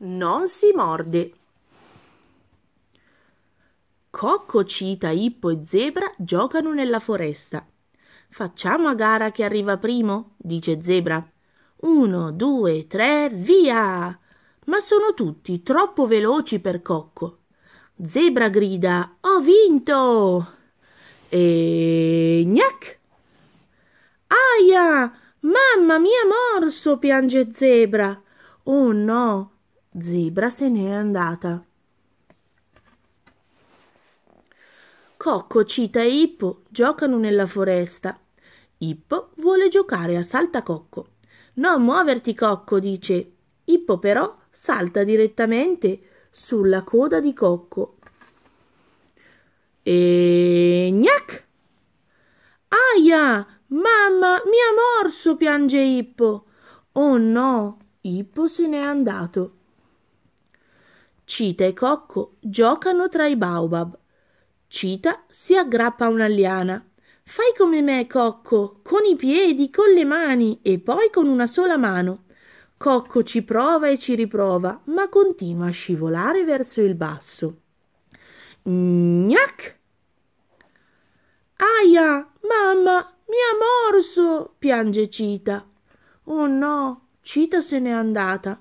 non si morde. Cocco, Cita, Ippo e Zebra giocano nella foresta. Facciamo a gara chi arriva primo? dice Zebra. Uno, due, tre, via! Ma sono tutti troppo veloci per Cocco. Zebra grida Ho vinto! E gnac! Aia! Mamma mia morso! piange Zebra. Oh no! Zebra se n'è andata. Cocco, Cita e Ippo giocano nella foresta. Ippo vuole giocare a saltacocco. Non muoverti, Cocco, dice. Ippo però salta direttamente sulla coda di Cocco. E gnac! Aia! Mamma, mi ha morso! piange Ippo. Oh no! Ippo se n'è andato. Cita e Cocco giocano tra i baobab. Cita si aggrappa a una liana. Fai come me, Cocco, con i piedi, con le mani e poi con una sola mano. Cocco ci prova e ci riprova, ma continua a scivolare verso il basso. Gnac! Aia, mamma, mi ha morso! piange Cita. Oh no, Cita se n'è andata.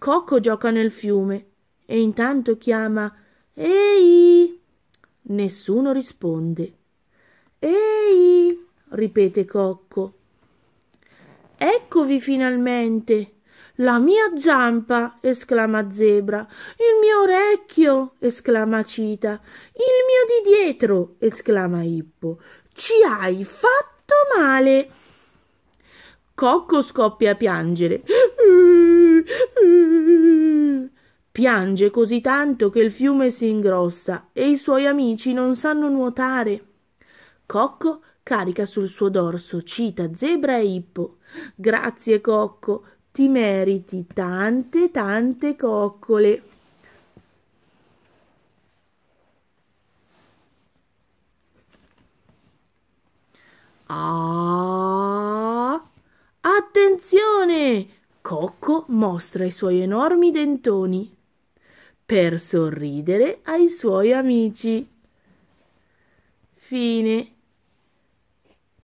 Cocco gioca nel fiume e intanto chiama Ehi! Nessuno risponde. Ehi! ripete Cocco. Eccovi finalmente! La mia zampa! esclama Zebra. Il mio orecchio! esclama Cita. Il mio di dietro! esclama Ippo. Ci hai fatto male! Cocco scoppia a piangere. Piange così tanto che il fiume si ingrossa e i suoi amici non sanno nuotare. Cocco carica sul suo dorso Cita, Zebra e Ippo. Grazie Cocco, ti meriti tante tante coccole. Ah! Attenzione! Cocco mostra i suoi enormi dentoni per sorridere ai suoi amici. Fine.